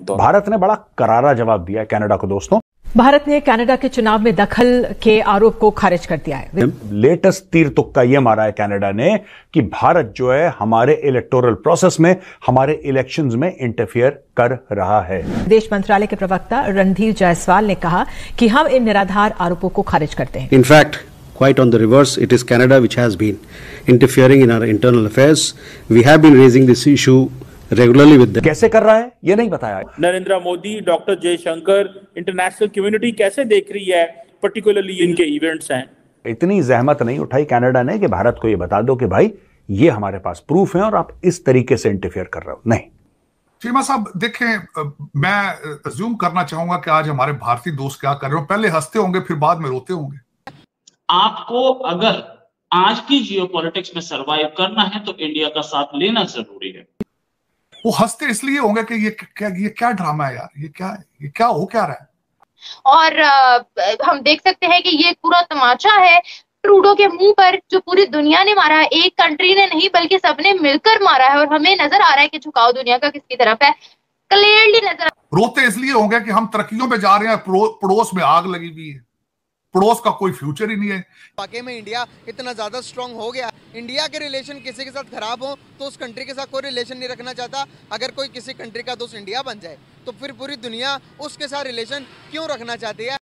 भारत ने बड़ा करारा जवाब दिया कनाडा को दोस्तों भारत ने कनाडा के चुनाव में दखल के आरोप को खारिज कर दिया है लेटेस्ट तीर तुक्का यह मारा है कनाडा ने कि भारत जो है हमारे इलेक्टोरल प्रोसेस में हमारे इलेक्शंस में इंटरफियर कर रहा है विदेश मंत्रालय के प्रवक्ता रणधीर जायसवाल ने कहा कि हम इन निराधार आरोपों को खारिज करते हैं in fact quite on the reverse it is Canada which has been interfering in our internal affair we have been raising this issue regularly with कैसे कर रहा है ये नहीं बताया Narendra Modi doctor Jaishankar international community कैसे देख रही है पर्टिकुलरली इनके इवेंट्स हैं इतनी जहमत नहीं उठाई कनाडा ने कि भारत को ये बता दो कि भाई ये हमारे पास प्रूफ है और आप इस तरीके से इंटरफेयर कर रहे हो नहीं चीमा साहब देखें मैं जूम करना चाहूंगा कि आज हमारे भारतीय दोस्त क्या कर रहे हो पहले हंसते होंगे फिर बाद में रोते होंगे आपको अगर आज की जियोपॉलिटिक्स में सरवाइव करना है तो इंडिया का साथ लेना जरूरी है वो हंसते इसलिए होंगे कि ये क्या ये क्या ड्रामा है यार ये क्या ये क्या हो क्या रहा है और आ, हम देख सकते हैं कि ये पूरा तमाचा है ट्रूडो के मुंह पर जो पूरी दुनिया ने मारा है एक कंट्री ने नहीं बल्कि सबने मिलकर मारा है और हमें नजर आ रहा है कि झुकाव दुनिया का किसकी तरफ है क्लियरली नजर रोते इसलिए होंगे कि हम तरक्कियों पे जा रहे हैं पड़ोस में आग लगी हुई है पड़ोस का कोई फ्यूचर ही नहीं है वाकई में इंडिया इतना ज्यादा स्ट्रांग हो गया इंडिया के रिलेशन किसी के साथ ख़राब हो तो उस कंट्री के साथ कोई रिलेशन नहीं रखना चाहता अगर कोई किसी कंट्री का दोस्त इंडिया बन जाए तो फिर पूरी दुनिया उसके साथ रिलेशन क्यों रखना चाहती है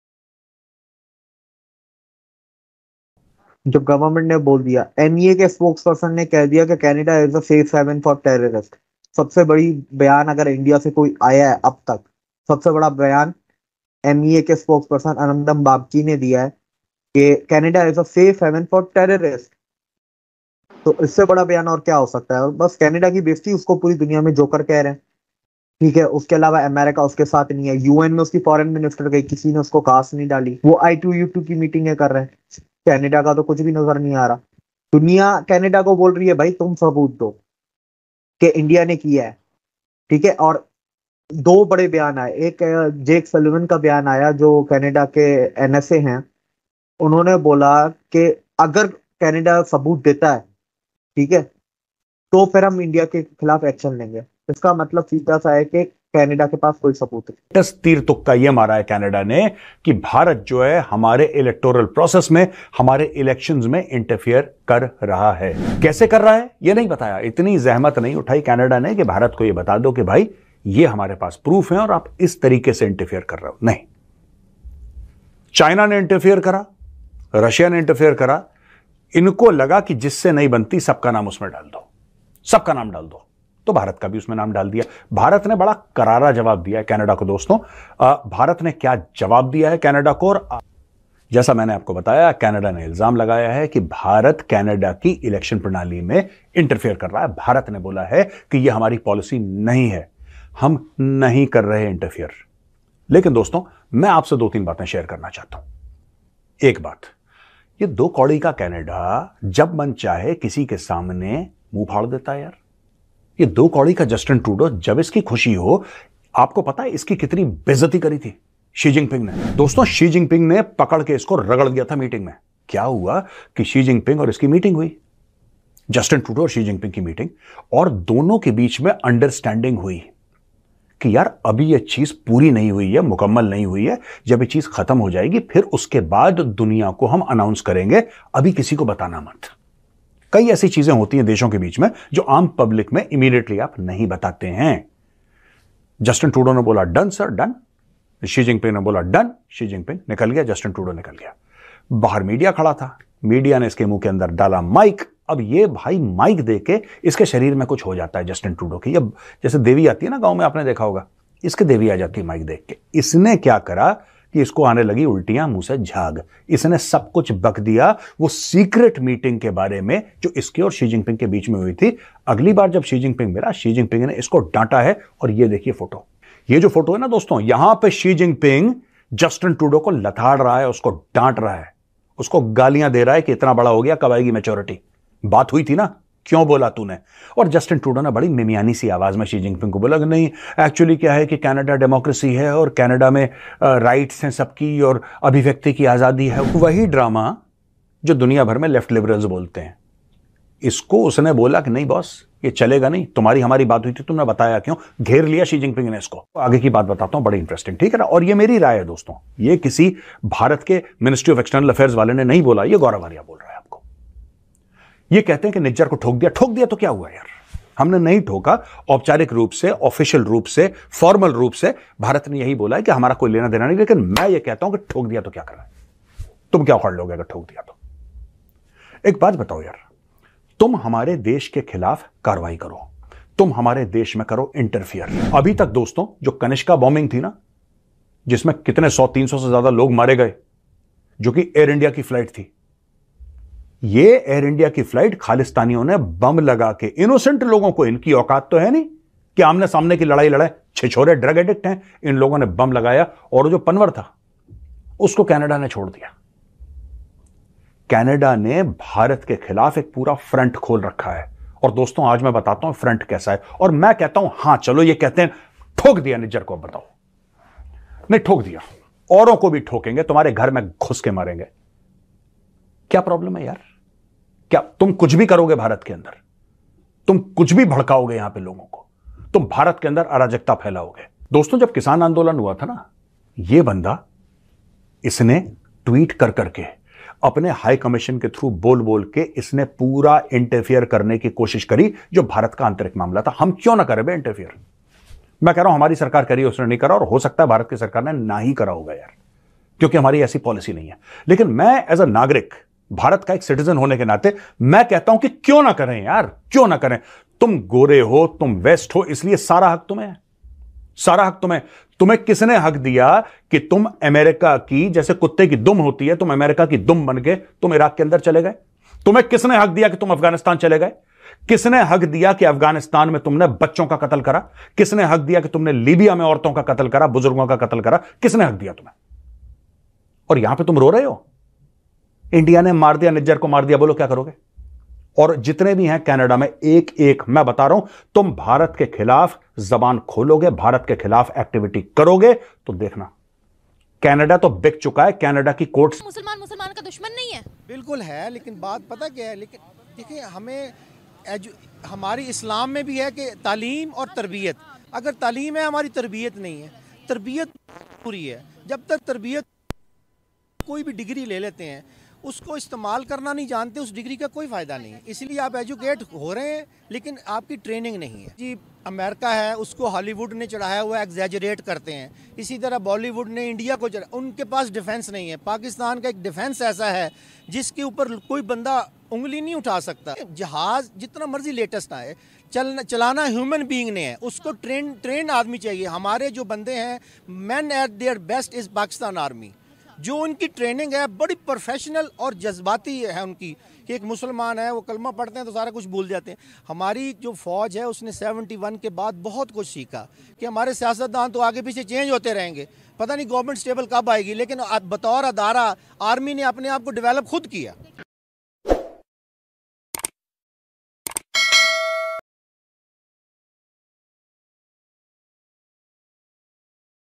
जो गवर्नमेंट ने बोल दिया एनईए e के स्पोक्स पर्सन ने कह दिया कि Canada is a safe haven for terrorist सबसे बड़ी बयान अगर इंडिया से कोई आया है अब तक सबसे बड़ा बयान एनईए e के स्पोक्स पर्सन अनंदम बाबकी ने दिया है कि Canada is a safe haven for terrorist तो इससे बड़ा बयान और क्या हो सकता है और बस कैनेडा की बेस्ती उसको पूरी दुनिया में जोकर कह रहे हैं ठीक है उसके अलावा अमेरिका उसके साथ नहीं है यूएन में उसकी फॉरेन मिनिस्टर गई किसी ने उसको कास्ट नहीं डाली वो आई टू यू टू की मीटिंगें कर रहे हैं कैनेडा का तो कुछ भी नजर नहीं आ रहा दुनिया कैनेडा को बोल रही है भाई तुम सबूत दो कि इंडिया ने किया है ठीक है और दो बड़े बयान आए एक जेक सलिवन का बयान आया जो कनाडा के एनएसए हैं उन्होंने बोला कि अगर कनाडा सबूत देता है ठीक है तो फिर हम इंडिया के खिलाफ एक्शन लेंगे इसका मतलब सीधा सा है कि कनाडा के पास कोई सबूत नहीं तीर तुक्का ये मारा है कनाडा ने कि भारत जो है हमारे इलेक्टोरल प्रोसेस में हमारे इलेक्शंस में इंटरफेयर कर रहा है कैसे कर रहा है ये नहीं बताया इतनी जहमत नहीं उठाई कनाडा ने कि भारत को ये बता दो कि भाई ये हमारे पास प्रूफ है और आप इस तरीके से इंटरफेयर कर रहे हो नहीं चाइना ने इंटरफियर करा रशिया ने इंटरफेयर करा इनको लगा कि जिससे नहीं बनती सबका नाम उसमें डाल दो सबका नाम डाल दो तो भारत का भी उसमें नाम डाल दिया भारत ने बड़ा करारा जवाब दिया है कैनेडा को दोस्तों भारत ने क्या जवाब दिया है कैनेडा को और जैसा मैंने आपको बताया कैनेडा ने इल्जाम लगाया है कि भारत कैनेडा की इलेक्शन प्रणाली में इंटरफेयर कर रहा है भारत ने बोला है कि यह हमारी पॉलिसी नहीं है हम नहीं कर रहे इंटरफेयर लेकिन दोस्तों मैं आपसे दो तीन बातें शेयर करना चाहता हूं एक बात ये दो कौड़ी का कैनेडा जब मन चाहे किसी के सामने मुंह फाड़ देता है यार ये दो कौड़ी का जस्टिन ट्रूडो जब इसकी खुशी हो आपको पता है इसकी कितनी बेजती करी थी शी जिनपिंग ने दोस्तों शी जिनपिंग ने पकड़ के इसको रगड़ दिया था मीटिंग में क्या हुआ कि शी जिनपिंग और इसकी मीटिंग हुई जस्टिन ट्रूडो और शी जिनपिंग की मीटिंग और दोनों के बीच में अंडरस्टैंडिंग हुई कि यार अभी यह चीज़ पूरी नहीं हुई है मुकम्मल नहीं हुई है जब ये चीज़ ख़त्म हो जाएगी फिर उसके बाद दुनिया को हम अनाउंस करेंगे अभी किसी को बताना मत कई ऐसी चीज़ें होती हैं देशों के बीच में जो आम पब्लिक में इमीडिएटली आप नहीं बताते हैं जस्टिन टूडो ने बोला done sir done Xi Jinping ने बोला डन शी जिनपिंग निकल गया जस्टिन टूडो निकल गया बाहर मीडिया खड़ा था मीडिया ने इसके मुंह के अंदर डाला माइक अब ये भाई माइक दे के इसके शरीर में कुछ हो जाता है जस्टिन ट्रूडो की अब जैसे देवी आती है ना गांव में आपने देखा होगा इसके देवी आ जाती है माइक देख के इसने क्या करा कि इसको आने लगी उल्टियां मुंह से झाग इसने सब कुछ बक दिया वो सीक्रेट मीटिंग के बारे में जो इसके और शी जिनपिंग के बीच में हुई थी अगली बार जब शी जिनपिंग मिला शी जिनपिंग ने इसको डांटा है और ये देखिए फोटो ये जो फोटो है ना दोस्तों यहां पर शी जिनपिंग जस्टिन टूडो को लथाड़ रहा है उसको डांट रहा है उसको गालियां दे रहा है कि इतना बड़ा हो गया कब आएगी मेच्योरिटी बात हुई थी ना क्यों बोला तूने और जस्टिन ट्रूडो ने बड़ी मिमियानी सी आवाज़ में शी जिनपिंग को बोला कि नहीं एक्चुअली क्या है कि कनाडा डेमोक्रेसी है और कनाडा में राइट्स हैं सबकी और अभिव्यक्ति की आज़ादी है वही ड्रामा जो दुनिया भर में लेफ्ट लिबरल्स बोलते हैं इसको उसने बोला कि नहीं बॉस ये चलेगा नहीं तुम्हारी हमारी बात हुई थी तुमने बताया क्यों घेर लिया शी जिनपिंग ने इसको आगे की बात बताता हूँ बड़ी इंटरेस्टिंग ठीक है ना और ये मेरी राय है दोस्तों ये किसी भारत के मिनिस्ट्री ऑफ एक्सटर्नल अफेयर्स वाले ने नहीं बोला ये गौरव आर्या बोल रहा है ये कहते हैं कि निज्जर को ठोक दिया ठोक दिया तो क्या हुआ यार हमने नहीं ठोका औपचारिक रूप से ऑफिशियल रूप से फॉर्मल रूप से भारत ने यही बोला है कि हमारा कोई लेना देना नहीं लेकिन मैं ये कहता हूं कि ठोक दिया तो क्या करना तुम क्या उखाड़ लोगे अगर ठोक दिया तो एक बात बताओ यार तुम हमारे देश के खिलाफ कार्रवाई करो तुम हमारे देश में करो इंटरफियर अभी तक दोस्तों जो कनिष्का बॉम्बिंग थी ना जिसमें कितने सौ तीन सौ से ज्यादा लोग मारे गए जो कि एयर इंडिया की फ्लाइट थी ये एयर इंडिया की फ्लाइट खालिस्तानियों ने बम लगा के इनोसेंट लोगों को इनकी औकात तो है नहीं कि आमने सामने की लड़ाई लड़ाए छिछोरे ड्रग एडिक्ट हैं इन लोगों ने बम लगाया और जो पनवर था उसको कनाडा ने छोड़ दिया कनाडा ने भारत के खिलाफ एक पूरा फ्रंट खोल रखा है और दोस्तों आज मैं बताता हूं फ्रंट कैसा है और मैं कहता हूं हां चलो ये कहते हैं ठोक दिया निज्जर को बताओ नहीं ठोक दिया औरों को भी ठोकेंगे तुम्हारे घर में घुस के मारेंगे क्या प्रॉब्लम है यार क्या तुम कुछ भी करोगे भारत के अंदर तुम कुछ भी भड़काओगे यहां पे लोगों को तुम भारत के अंदर अराजकता फैलाओगे दोस्तों जब किसान आंदोलन हुआ था ना ये बंदा इसने ट्वीट कर करके अपने हाई कमीशन के थ्रू बोल बोल के इसने पूरा इंटरफियर करने की कोशिश करी जो भारत का आंतरिक मामला था हम क्यों ना करें बे इंटरफियर मैं कह रहा हूं हमारी सरकार करी उसने नहीं करा और हो सकता है भारत की सरकार ने ना ही करा होगा यार क्योंकि हमारी ऐसी पॉलिसी नहीं है लेकिन मैं एज अ नागरिक भारत का एक सिटीजन होने के नाते मैं कहता हूं कि क्यों ना करें यार क्यों ना करें तुम गोरे हो तुम वेस्ट हो इसलिए सारा हक तुम्हें सारा हक तुम्हें तुम्हें किसने हक दिया कि तुम अमेरिका की जैसे कुत्ते की दुम होती है तुम अमेरिका की दुम बन के तुम इराक के अंदर चले गए तुम्हें किसने हक दिया कि तुम अफगानिस्तान चले गए किसने हक दिया कि अफगानिस्तान में तुमने बच्चों का कत्ल करा किसने हक दिया कि तुमने लीबिया में औरतों का कत्ल करा बुजुर्गों का कत्ल करा किसने हक दिया तुम्हें और यहां पे तुम रो रहे हो इंडिया ने मार दिया निज्जर को मार दिया बोलो क्या करोगे और जितने भी हैं कनाडा में एक एक मैं बता रहा हूं तुम भारत के खिलाफ जबान खोलोगे भारत के खिलाफ एक्टिविटी करोगे तो देखना कनाडा तो बिक चुका है कनाडा की कोर्ट मुसलमान मुसलमान का दुश्मन नहीं है बिल्कुल है लेकिन बात पता क्या है लेकिन देखिए हमें हमारी इस्लाम में भी है कि तालीम और तरबियत अगर तालीम है हमारी तरबियत नहीं है तरबियत पूरी है जब तक तरबियत कोई भी डिग्री ले लेते हैं उसको इस्तेमाल करना नहीं जानते उस डिग्री का कोई फ़ायदा नहीं है इसलिए आप एजुकेट हो रहे हैं लेकिन आपकी ट्रेनिंग नहीं है जी अमेरिका है उसको हॉलीवुड ने चढ़ाया हुआ एग्जेजरेट करते हैं इसी तरह बॉलीवुड ने इंडिया को चढ़ा उनके पास डिफेंस नहीं है पाकिस्तान का एक डिफेंस ऐसा है जिसके ऊपर कोई बंदा उंगली नहीं उठा सकता जहाज़ जितना मर्जी लेटेस्ट आए चलना चलाना ह्यूमन बीइंग ने है उसको ट्रेन ट्रेन आदमी चाहिए हमारे जो बंदे हैं man at their best is Pakistan army जो उनकी ट्रेनिंग है बड़ी प्रोफेशनल और जज्बाती है उनकी कि एक मुसलमान है वो कलमा पढ़ते हैं तो सारा कुछ भूल जाते हैं हमारी जो फ़ौज है उसने 71 के बाद बहुत कुछ सीखा कि हमारे सियासतदान तो आगे पीछे चेंज होते रहेंगे पता नहीं गवर्नमेंट स्टेबल कब आएगी लेकिन बतौर अदारा आर्मी ने अपने आप को डेवलप खुद किया